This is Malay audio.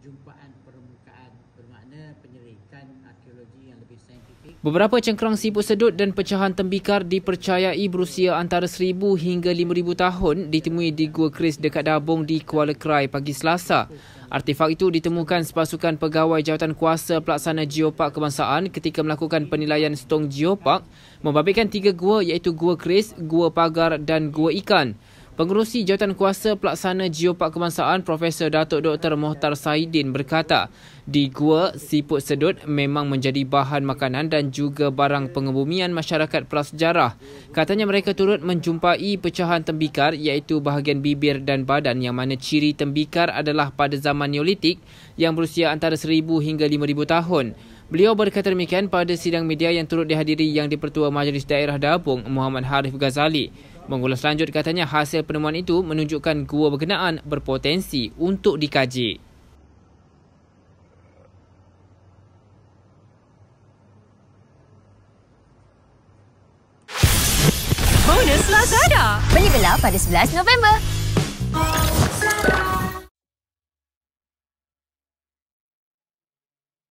jumpaan permukaan bermakna penyelidikan arkeologi yang lebih saintifik. Beberapa cengkerang siput sedut dan pecahan tembikar dipercayai berusia antara 1000 hingga 5000 tahun ditemui di Gua Kris dekat Dabong di Kuala Krai pagi Selasa. Artifak itu ditemukan sepasukan pegawai jawatan kuasa pelaksana geopark kebangsaan ketika melakukan penilaian stong geopark membabitkan tiga gua iaitu Gua Kris, Gua Pagar dan Gua Ikan. Pengerusi Kuasa Pelaksana Geopark Kebangsaan Profesor Datuk Dr. Mohtar Saidin berkata, di gua, siput sedut memang menjadi bahan makanan dan juga barang pengebumian masyarakat prasejarah. Katanya mereka turut menjumpai pecahan tembikar iaitu bahagian bibir dan badan yang mana ciri tembikar adalah pada zaman Neolitik yang berusia antara 1000 hingga 5000 tahun. Beliau berkata demikian pada sidang media yang turut dihadiri yang dipertua Majlis Daerah Dabung Muhammad Harif Ghazali. Mengulas lanjut katanya hasil penemuan itu menunjukkan gua berkenaan berpotensi untuk dikaji. Bonus Lazada! Beli gelap pada 11 November!